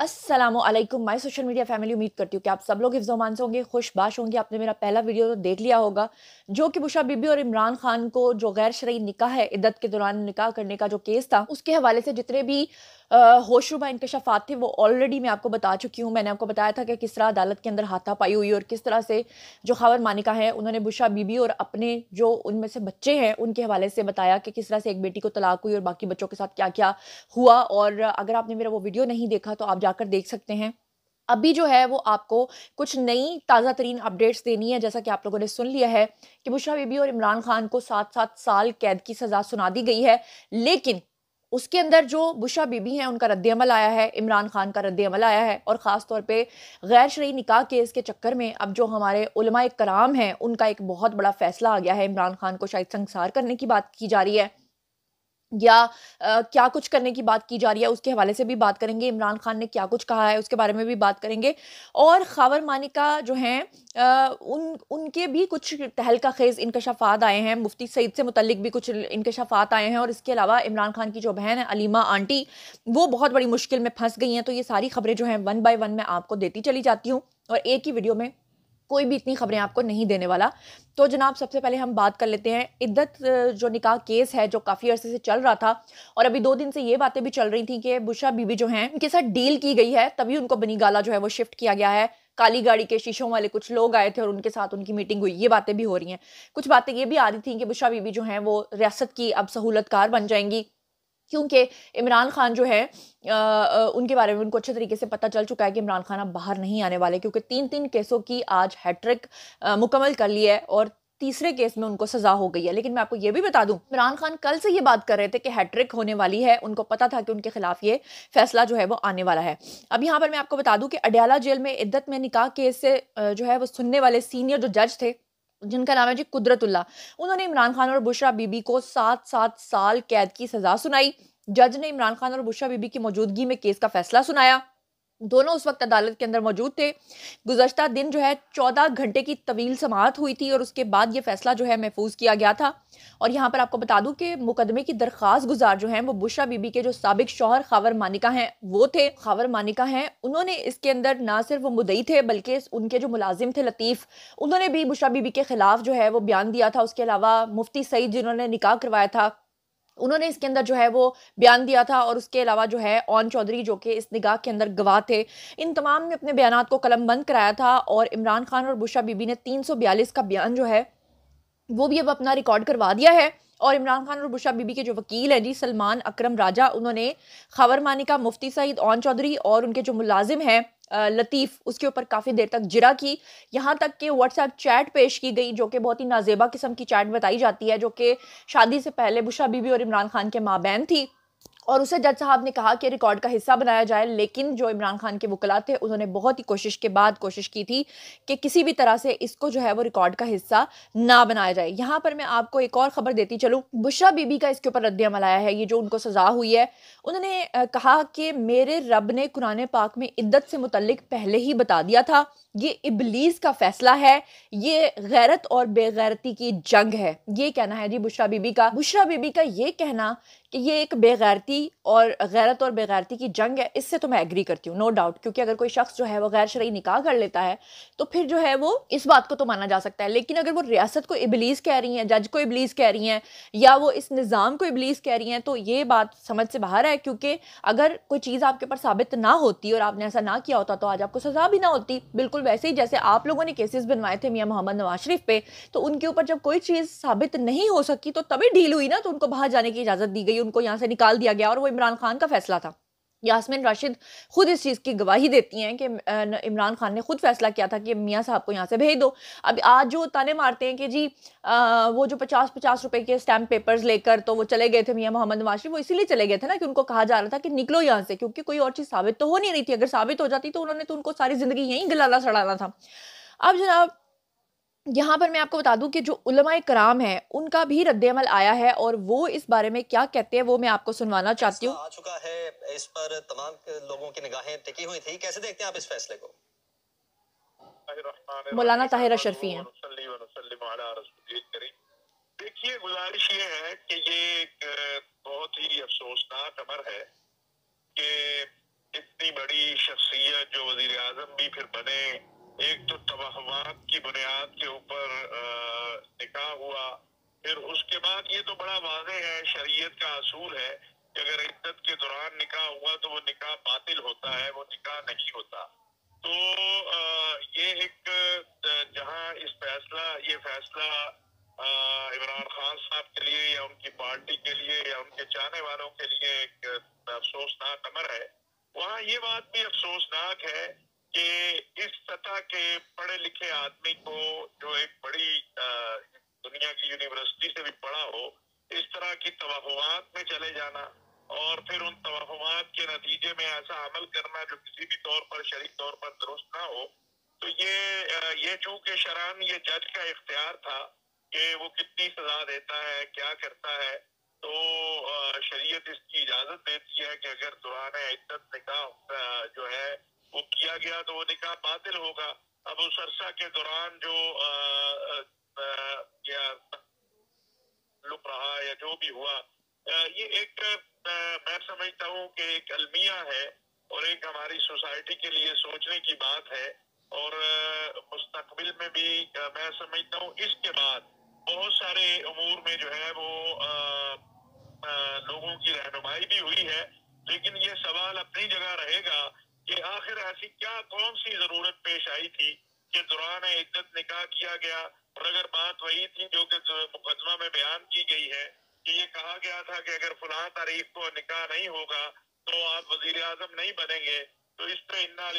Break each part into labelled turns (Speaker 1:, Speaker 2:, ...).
Speaker 1: Aslam my social media family उम्मीद करती हूँ कि आप सब लोग हिफ्जोमान से होंगे खुशबाश होंगे आपने मेरा पहला वीडियो तो देख लिया होगा जो कि बुशा बीबी और इमरान खान को जो गैर शरय निकाह है इद्दत के दौरान निकाह करने का जो केस था उसके हवाले से जितने भी होशुबा इंकशफात थे वो ऑलरेडी मैं आपको बता चुकी हूँ मैंने आपको बताया था कि किस तरह अदालत के अंदर हाथापाई हुई और किस तरह से जो खबर मानिका है उन्होंने बुशा बीबी और अपने जो उनमें से बच्चे हैं उनके हवाले से बताया कि किस तरह से एक बेटी को तलाक हुई और बाकी बच्चों के साथ क्या क्या हुआ और अगर आपने मेरा वो वीडियो नहीं देखा तो आप जाकर देख सकते हैं अभी जो है वो आपको कुछ नई ताज़ा तरीन अपडेट्स देनी है जैसा कि आप लोगों ने सुन लिया है कि बुशा बीबी और इमरान खान को सात सात साल कैद की सज़ा सुना दी गई है लेकिन उसके अंदर जो बुशा बीबी हैं उनका रद्द अमल आया है इमरान खान का रद्द अमल आया है और ख़ास तौर पे गैर शरी निकाह केस के चक्कर में अब जो हमारे कराम हैं उनका एक बहुत बड़ा फैसला आ गया है इमरान खान को शायद संसार करने की बात की जा रही है या आ, क्या कुछ करने की बात की जा रही है उसके हवाले से भी बात करेंगे इमरान खान ने क्या कुछ कहा है उसके बारे में भी बात करेंगे और खावर मानिका जो हैं उन उनके भी कुछ तहलका खेज़ इनकशाफात आए हैं मुफ्ती सईद से मुतलिक भी कुछ इनकशाफात आए हैं और इसके अलावा इमरान खान की जो बहन है अलीमा आंटी वो बहुत बड़ी मुश्किल में फंस गई हैं तो ये सारी खबरें जो हैं वन बाई वन मैं आपको देती चली जाती हूँ और एक ही वीडियो में कोई भी इतनी खबरें आपको नहीं देने वाला तो जनाब सबसे पहले हम बात कर लेते हैं इद्दत जो निकाह केस है जो काफ़ी अरसे से चल रहा था और अभी दो दिन से ये बातें भी चल रही थी कि बुशा बीबी जो हैं उनके साथ डील की गई है तभी उनको बनी गाला जो है वो शिफ्ट किया गया है काली गाड़ी के शीशों वाले कुछ लोग आए थे और उनके साथ उनकी मीटिंग हुई ये बातें भी हो रही हैं कुछ बातें ये भी आ रही थी कि बुशा बीबी जो हैं वो रियासत की अब सहूलतकार बन जाएंगी क्योंकि इमरान खान जो है आ, आ, उनके बारे में उनको अच्छे तरीके से पता चल चुका है कि इमरान खान अब बाहर नहीं आने वाले क्योंकि तीन तीन केसों की आज हैट्रिक मुकम्मल कर ली है और तीसरे केस में उनको सजा हो गई है लेकिन मैं आपको ये भी बता दूं इमरान खान कल से ये बात कर रहे थे कि हैट्रिक होने वाली है उनको पता था कि उनके खिलाफ ये फैसला जो है वो आने वाला है अब यहाँ पर मैं आपको बता दूं कि अडयाला जेल में इद्दत में निकाह केस से जो है वो सुनने वाले सीनियर जो जज थे जिनका नाम है जी कुदरतुल्ला उन्होंने इमरान खान और बुशरा बीबी को सात सात साल कैद की सज़ा सुनाई जज ने इमरान खान और बुशरा बीबी की मौजूदगी में केस का फैसला सुनाया दोनों उस वक्त अदालत के अंदर मौजूद थे गुजशत दिन जो है चौदह घंटे की तवील समात हुई थी और उसके बाद ये फैसला जो है महफूज किया गया था और यहाँ पर आपको बता दूँ कि मुकदमे की दरख्वास्त गुजार जो हैं वो बुशा बीबी के जो सबक शोहर खावर मानिका हैं वो थे खावर मानिका हैं उन्होंने इसके अंदर ना सिर्फ वो मुदई थे बल्कि उनके जो मुलाजिम थे लतीफ़ उन्होंने भी बुशा बीबी के ख़िलाफ़ जो है वो बयान दिया था उसके अलावा मुफ्ती सईद जिन्होंने निकाह करवाया था उन्होंने इसके अंदर जो है वो बयान दिया था और उसके अलावा जो है ओन चौधरी जो कि इस निगाह के अंदर गवाह थे इन तमाम ने अपने बयान को कलम बंद कराया था और इमरान खान और बुशा बीबी ने तीन का बयान जो है वो भी अब अपना रिकॉर्ड करवा दिया है और इमरान खान और बुशा बीबी के जो वकील हैं जी सलमान अक्रम राजा उन्होंने खबर मानी का मुफ्ती सईद ओन चौधरी और उनके जो मुलाजिम हैं लतीफ़ उसके ऊपर काफ़ी देर तक जिरा की यहाँ तक कि व्हाट्सएप चैट पेश की गई जो कि बहुत ही नाजेबा किस्म की चैट बताई जाती है जो कि शादी से पहले बुशा बीबी और इमरान खान के माँ बहन थी और उसे जज साहब ने कहा कि रिकॉर्ड का हिस्सा बनाया जाए लेकिन जो इमरान खान के वकला थे उन्होंने बहुत ही कोशिश के बाद कोशिश की थी कि किसी भी तरह से इसको जो है वो रिकॉर्ड का हिस्सा ना बनाया जाए यहाँ पर मैं आपको एक और ख़बर देती चलूँ बुशरा बीबी का इसके ऊपर रद्दमल आया है ये जो उनको सज़ा हुई है उन्होंने कहा कि मेरे रब ने कुरान पाक में इद्दत से मुतलक पहले ही बता दिया था ये इबलीस का फैसला है ये गैरत और बेगैरती की जंग है ये कहना है जी बुशरा बीबी का बुशरा बीबी का ये कहना ये एक बेगैरती और गैरत और बेगैरती की जंग है इससे तो मैं एग्री करती हूँ नो डाउट क्योंकि अगर कोई शख्स जो है वो गैर शरई निकाह कर लेता है तो फिर जो है वो इस बात को तो माना जा सकता है लेकिन अगर वो रियासत को इबलीस कह रही हैं जज को इबलीस कह रही हैं या वो इस निज़ाम को इबलीस कह रही हैं तो ये बात समझ से बाहर है क्योंकि अगर कोई चीज़ आपके ऊपर साबित ना होती और आपने ऐसा ना किया होता तो आज आपको सज़ा भी ना होती बिल्कुल वैसे ही जैसे आप लोगों ने केसेस बनवाए थे मियाँ मोहम्मद नवाज शरीफ पे तो उनके ऊपर जब कोई चीज़ साबित नहीं हो सकी तो तभी डील हुई ना तो उनको बाहर जाने की इजाज़त दी गई उनको यहाँ से निकाल दिया गया और वो इमरान खान का फैसला था यासमिन राशिद खुद इस चीज़ की गवाही देती हैं कि इमरान खान ने खुद फैसला किया था कि मियाँ साहब को यहाँ से भेज दो अब आज जो ताने मारते हैं कि जी आ, वो जो पचास पचास रुपए के स्टैम्प पेपर्स लेकर तो वो चले गए थे मियाँ मोहम्मद नवाशी वो इसीलिए चले गए थे ना कि उनको कहा जा रहा था कि निकलो यहाँ से क्योंकि कोई और चीज़ साबित तो हो नहीं रही थी अगर साबित हो जाती तो उन्होंने तो उनको सारी ज़िंदगी यहीं गलाना सड़ाना था अब जनाब यहाँ पर मैं आपको बता दूं कि जो उलमा कराम है उनका भी रद्दमल आया है और वो इस बारे में क्या कहते हैं वो मैं आपको सुनवाना चाहती हूँ आ चुका है इस पर तमाम लोगों की निगाहें टिकी हुई थी कैसे देखते हैं आप इस फैसले को मौलाना ताहिर अशरफी हैं देखिए गुजारिश ये है कि ये एक बहुत ही अफसोसनाक अमर है कि इतनी बड़ी शख्सियत जो वजीर आजम भी फिर बने एक तो तवाहमात की बुनियाद के ऊपर निकाह हुआ फिर उसके बाद ये तो बड़ा वाजे है शरीयत का असूल है कि अगर इद्दत के दौरान निकाह हुआ तो वो निकाह बातिल होता है वो निकाह नहीं होता तो आ, ये एक जहां इस फैसला ये फैसला इमरान खान साहब के लिए या उनकी पार्टी के लिए या उनके चाहने वालों के लिए एक अफसोसनाक अमर है वहाँ ये बात भी अफसोसनाक है कि इस सतह के पढ़े लिखे आदमी को जो एक बड़ी दुनिया की यूनिवर्सिटी से भी पढ़ा हो इस तरह की तवाहुआत में चले जाना और फिर उन तवाहुआत के नतीजे में ऐसा अमल करना जो किसी भी तौर पर शरीक तौर पर दुरुस्त ना हो तो ये ये चूंकि शरान ये जज का इख्तियार था कि वो कितनी सजा देता है क्या करता है तो शरीयत इसकी इजाजत देती है कि अगर दुरान इज्जत निकाह जो है किया गया तो वो निकाह बादल होगा अब उस अरसा के दौरान जो आ, लुक रहा या जो भी हुआ आ, ये एक आ, मैं समझता हूँ कि एक अलमिया है और एक हमारी सोसाइटी के लिए सोचने की बात है और मुस्तकबिल में भी आ, मैं समझता हूँ इसके बाद बहुत सारे अमूर में जो है वो आ, आ, लोगों की रहनुमाई भी हुई है लेकिन ये सवाल अपनी जगह रहेगा कि आखिर ऐसी क्या कौन सी जरूरत पेश आई थी कि दौरान इज्जत निकाह किया गया और अगर बात वही थी जो कि मुकदमा में बयान की गई है कि ये कहा गया था कि अगर फुला तारीख को निकाह नहीं होगा तो आप वजीर आजम नहीं बनेंगे तो इस तरह इन्ना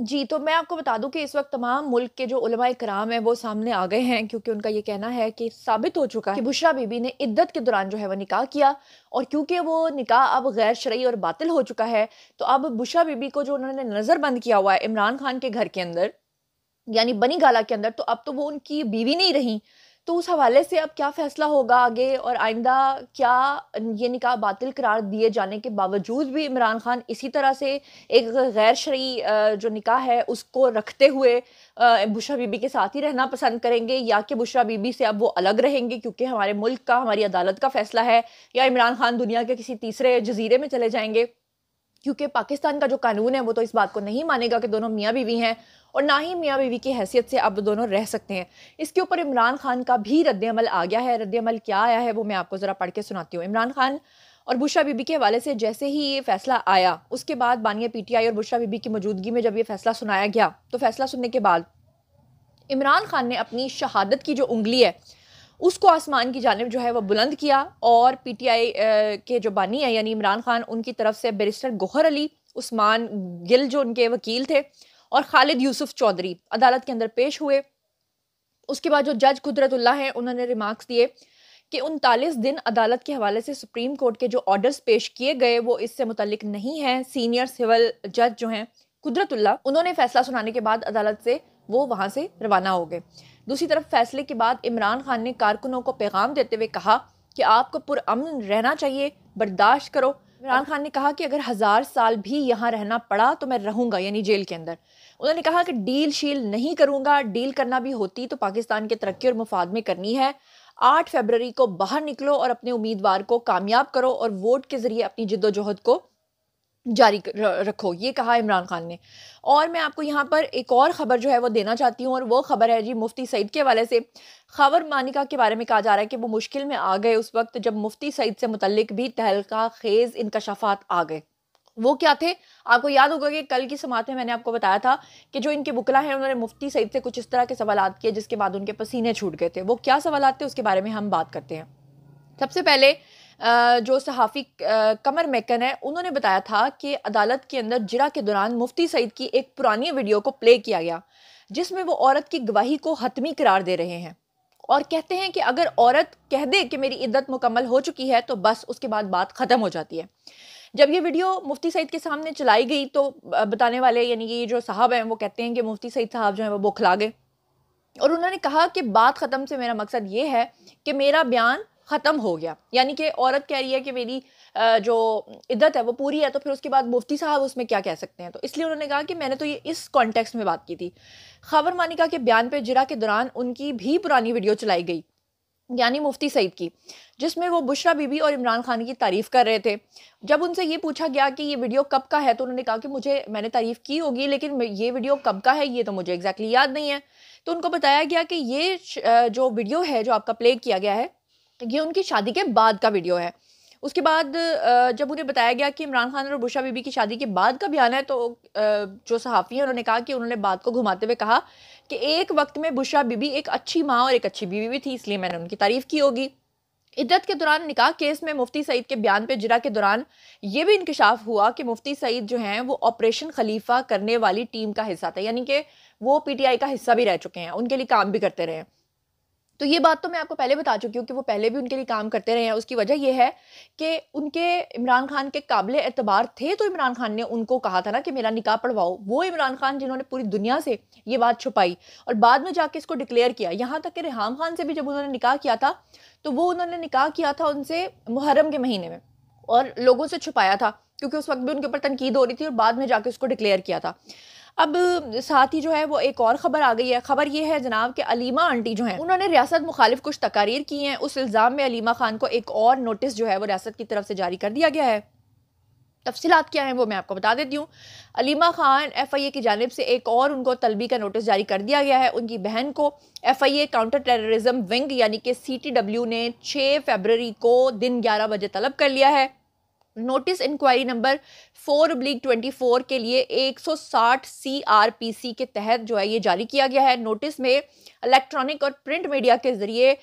Speaker 1: जी तो मैं आपको बता दूं कि इस वक्त तमाम मुल्क के जो उलमा कराम है वो सामने आ गए हैं क्योंकि उनका ये कहना है कि साबित हो चुका है कि बुशरा बीबी ने इद्दत के दौरान जो है वो निकाह किया और क्योंकि वो निकाह अब गैर शरय और बातिल हो चुका है तो अब बुशरा बीबी को जो उन्होंने नज़रबंद किया हुआ है इमरान खान के घर के अंदर यानी बनी गाला के अंदर तो अब तो वो उनकी बीवी नहीं रही तो उस हवाले से अब क्या फैसला होगा आगे और आइंदा क्या ये निकाह बातिल करार दिए जाने के बावजूद भी इमरान खान इसी तरह से एक गैर शरी जो निकाह है उसको रखते हुए बुशरा बीबी के साथ ही रहना पसंद करेंगे या कि बुशरा बीबी से अब वो अलग रहेंगे क्योंकि हमारे मुल्क का हमारी अदालत का फैसला है या इमरान खान दुनिया के किसी तीसरे जजीरे में चले जाएंगे क्योंकि पाकिस्तान का जो कानून है वो तो इस बात को नहीं मानेगा कि दोनों मियाँ बीवी हैं और ना ही मियाँ बीवी की हैसियत से अब दोनों रह सकते हैं इसके ऊपर इमरान खान का भी रद्दमल आ गया है रद्दमल क्या आया है वो मैं आपको ज़रा पढ़ के सुनाती हूँ इमरान खान और बुशरा बीबी के हवाले से जैसे ही ये फैसला आया उसके बाद बानिया पीटीआई और बुशरा बीबी की मौजूदगी में जब ये फैसला सुनाया गया तो फैसला सुनने के बाद इमरान खान ने अपनी शहादत की जो उंगली है उसको आसमान की जानब जो है वह बुलंद किया और पी टी आई के जो बानी है यानी इमरान खान उनकी तरफ से बैरिस्टर गोहर अली उस्मान गिल जो उनके वकील थे और खालिद यूसुफ चौधरी अदालत के अंदर पेश हुए उसके बाद जो जज कुदरतुल्ला हैं उन्होंने रिमार्क्स दिए कि उनतालीस दिन अदालत के हवाले से सुप्रीम कोर्ट के जो ऑर्डर्स पेश किए गए वो इससे मुतलिक नहीं हैं सीनियर सिविल जज जो हैं कुदरतुल्ला उन्होंने फैसला सुनाने के बाद अदालत से वो वहाँ से रवाना हो गए दूसरी तरफ फैसले के बाद इमरान खान ने कारकुनों को पैगाम देते हुए कहा कि आपको पुरअमन रहना चाहिए बर्दाश्त करो इमरान खान ने कहा कि अगर हज़ार साल भी यहाँ रहना पड़ा तो मैं रहूँगा यानी जेल के अंदर उन्होंने कहा कि डील शील नहीं करूँगा डील करना भी होती तो पाकिस्तान के तरक्की और मुफाद में करनी है आठ फेबररी को बाहर निकलो और अपने उम्मीदवार को कामयाब करो और वोट के ज़रिए अपनी जिद्दोजहद को जारी रखो ये कहा इमरान खान ने और मैं आपको यहाँ पर एक और ख़बर जो है वो देना चाहती हूँ और वो ख़बर है जी मुफ्ती सईद के हवाले से खबर मानिका के बारे में कहा जा रहा है कि वो मुश्किल में आ गए उस वक्त जब मुफ्ती सईद से मुतलिक भी तहलका खेज़ इनकशाफात आ गए वो क्या थे आपको याद होगा कि कल की समात में मैंने आपको बताया था कि जो इनके बुकला हैं उन्होंने मुफ्ती सईद से कुछ इस तरह के सवाल किए जिसके बाद उनके पसीने छूट गए थे वो क्या सवाल थे उसके बारे में हम बात करते हैं सबसे पहले जो सहाफ़ी कमर मैकन है उन्होंने बताया था कि अदालत के अंदर जिरा के दौरान मुफ्ती सईद की एक पुरानी वीडियो को प्ले किया गया जिसमें वो औरत की गवाही को हतमी करार दे रहे हैं और कहते हैं कि अगर औरत कह दे कि मेरी इद्दत मुकम्मल हो चुकी है तो बस उसके बाद बात ख़त्म हो जाती है जब ये वीडियो मुफ्ती सईद के सामने चलाई गई तो बताने वाले यानी कि ये जो साहब हैं वो कहते हैं कि मुफ्ती सईद साहब जो हैं वो बौखला गए और उन्होंने कहा कि बात ख़त्म से मेरा मकसद ये है कि मेरा बयान ख़त्म हो गया यानी कि औरत कह रही है कि मेरी जो इद्दत है वो पूरी है तो फिर उसके बाद मुफ्ती साहब उसमें क्या कह सकते हैं तो इसलिए उन्होंने कहा कि मैंने तो ये इस कॉन्टेक्स्ट में बात की थी खबर मानिका के बयान पर जिरा के दौरान उनकी भी पुरानी वीडियो चलाई गई यानी मुफ्ती सईद की जिसमें वो बुशरा बीबी और इमरान खान की तारीफ़ कर रहे थे जब उनसे ये पूछा गया कि ये वीडियो कब का है तो उन्होंने कहा कि मुझे मैंने तारीफ़ की होगी लेकिन ये वीडियो कब का है ये तो मुझे एग्जैक्टली याद नहीं है तो उनको बताया गया कि ये जो वीडियो है जो आपका प्ले किया गया है ये उनकी शादी के बाद का वीडियो है उसके बाद जब उन्हें बताया गया कि इमरान खान और बुशा बीबी की शादी के बाद का बयान है तो जो सहाफ़ी हैं उन्होंने कहा कि उन्होंने बात को घुमाते हुए कहा कि एक वक्त में बुशा बीबी एक अच्छी माँ और एक अच्छी बीवी भी थी इसलिए मैंने उनकी तारीफ़ की होगी इद्दत के दौरान निकाह केस में मुफ्ती सईद के बयान पे जिरा के दौरान ये भी इंकशाफ हुआ कि मुफ्ती सईद जो हैं वो ऑपरेशन खलीफा करने वाली टीम का हिस्सा था यानी कि वो पीटीआई का हिस्सा भी रह चुके हैं उनके लिए काम भी करते रहे हैं तो ये बात तो मैं आपको पहले बता चुकी हूँ कि वो पहले भी उनके लिए काम करते रहे हैं उसकी वजह ये है कि उनके इमरान खान के काबिल एतबार थे तो इमरान खान ने उनको कहा था ना कि मेरा निकाह पढ़वाओ वो इमरान खान जिन्होंने पूरी दुनिया से ये बात छुपाई और बाद में जाके इसको डिक्लेयर किया यहाँ तक कि रिहाम खान से भी जब उन्होंने निकाह किया था तो वो उन्होंने निकाह किया था उनसे मुहर्रम के महीने में और लोगों से छुपाया था क्योंकि उस वक्त भी उनके ऊपर तनकीद हो रही थी और बाद में जाके उसको डिक्लेयर किया था अब साथ ही जो है वो एक और ख़बर आ गई है ख़बर ये है जनाब कि अलीमा आंटी जो हैं उन्होंने रियासत मुखालिफ कुछ तकारीर की हैं उस इल्ज़ाम में अलीमा ख़ान को एक और नोटिस जो है वो रियासत की तरफ से जारी कर दिया गया है तफसीत क्या हैं वो मैं आपको बता देती हूँ अलीमा ख़ान एफ़ आई ए की जानब से एक और उनको तलबी का नोटिस जारी कर दिया गया है उनकी बहन को F I A counter terrorism wing यानी कि सी टी डब्ल्यू ने छः फेबररी को दिन ग्यारह बजे तलब कर लिया है नोटिस इंक्वायरी नंबर फोर ब्लिक ट्वेंटी फोर के लिए एक सौ साठ सी के तहत जो है ये जारी किया गया है नोटिस में इलेक्ट्रॉनिक और प्रिंट मीडिया के ज़रिए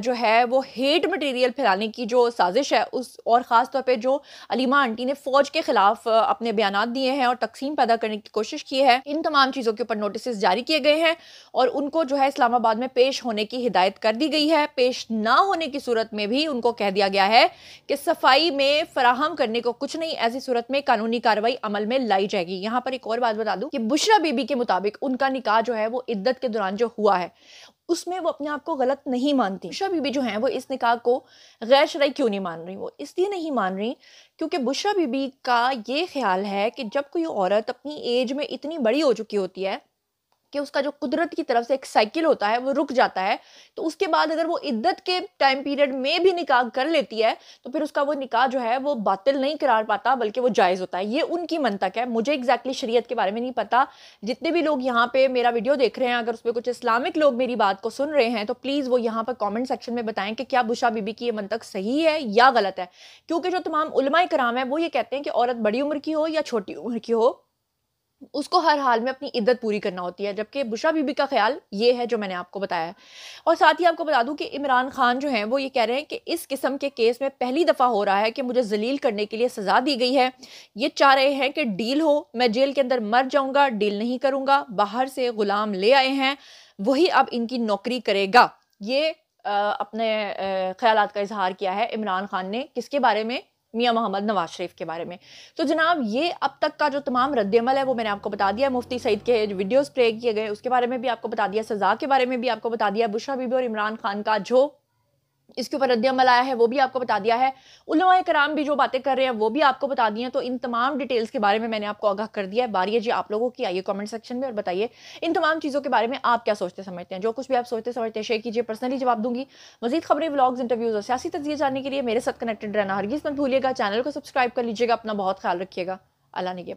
Speaker 1: जो है वो हेट मटेरियल फैलाने की जो साजिश है उस और ख़ास तौर पे जो अलीमा आंटी ने फ़ौज के ख़िलाफ़ अपने बयान दिए हैं और तकसीम पैदा करने की कोशिश की है इन तमाम चीज़ों के ऊपर नोटिस जारी किए गए हैं और उनको जो है इस्लामाबाद में पेश होने की हिदायत कर दी गई है पेश ना होने की सूरत में भी उनको कह दिया गया है कि सफाई में फराहम करने को कुछ नहीं ऐसी सूरत में कानूनी कार्रवाई अमल में लाई जाएगी यहाँ पर एक और बात बता दूँ कि बुशरा बीबी के मुताबिक उनका निकाह जो है वो इद्दत के दौरान जो हुआ है है उसमें वो अपने आप को गलत नहीं मानती बुशरा बीबी जो हैं वो इस निकाह को गैर शराय क्यों नहीं मान रही वो इसलिए नहीं मान रही क्योंकि बुशरा बीबी का ये ख्याल है कि जब कोई औरत अपनी एज में इतनी बड़ी हो चुकी होती है कि उसका जो कुदरत की तरफ से एक साइकिल होता है वो रुक जाता है तो उसके बाद अगर वो इद्दत के टाइम पीरियड में भी निकाह कर लेती है तो फिर उसका वो निकाह जो है वो बातिल नहीं करार पाता बल्कि वो जायज़ होता है ये उनकी मनतक है मुझे एग्जैक्टली शरीयत के बारे में नहीं पता जितने भी लोग यहाँ पर मेरा वीडियो देख रहे हैं अगर उस पर कुछ इस्लामिक लोग मेरी बात को सुन रहे हैं तो प्लीज़ वो यहाँ पर कॉमेंट सेक्शन में बताएँ कि क्या बुशा बीबी की ये मनतक सही है या गलत है क्योंकि जो तमाम कराम है वो ये कहते हैं कि औरत बड़ी उम्र की हो या छोटी उम्र की हो उसको हर हाल में अपनी इद्दत पूरी करना होती है जबकि बुशरा बीबी का ख्याल ये है जो मैंने आपको बताया है और साथ ही आपको बता दूं कि इमरान खान जो हैं वो ये कह रहे हैं कि इस किस्म के केस में पहली दफ़ा हो रहा है कि मुझे जलील करने के लिए सज़ा दी गई है ये चाह रहे हैं कि डील हो मैं जेल के अंदर मर जाऊँगा डील नहीं करूँगा बाहर से ग़ुलाम ले आए हैं वही अब इनकी नौकरी करेगा ये अपने ख्याल का इजहार किया है इमरान खान ने किसके बारे में मियाँ मोहम्मद नवाज शरीफ के बारे में तो जनाब ये अब तक का जो तमाम रद्दमल है वो मैंने आपको बता दिया मुफ्ती सईद के वीडियोज़ प्ले किए गए उसके बारे में भी आपको बता दिया सज़ा के बारे में भी आपको बता दिया बुशा बीबी और इमरान खान का जो इसके ऊपर रद्दमल आया है वो भी आपको बता दिया है उलमा कराम भी जो बातें कर रहे हैं वो भी आपको बता दी हैं तो इन तमाम डिटेल्स के बारे में मैंने आपको आगाह कर दिया है बारिया जी आप लोगों की आइए कमेंट सेक्शन में और बताइए इन तमाम चीज़ों के बारे में आप क्या सोचते समझते हैं जो कुछ भी आप सोचते समझते हैं शेयर कीजिए पर्सनली जवाब दूंगी मजीद खबरें ब्लॉग्स इंटरव्यूज़ और सियासी तजिए जानने के लिए मेरे साथ कनेक्टेड रहना हरगिज़ मत भूलिएगा चैनल को सब्सक्राइब कर लीजिएगा अपना बहुत ख्याल रखिएगा अला ने